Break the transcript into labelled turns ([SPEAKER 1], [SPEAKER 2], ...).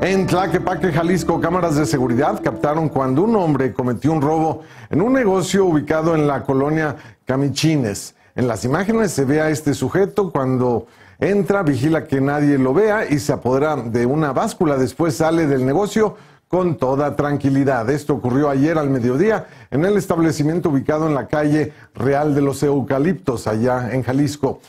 [SPEAKER 1] En Tlaquepaque, Jalisco, cámaras de seguridad captaron cuando un hombre cometió un robo en un negocio ubicado en la colonia Camichines. En las imágenes se ve a este sujeto cuando entra, vigila que nadie lo vea y se apodera de una báscula. Después sale del negocio con toda tranquilidad. Esto ocurrió ayer al mediodía en el establecimiento ubicado en la calle Real de los Eucaliptos, allá en Jalisco.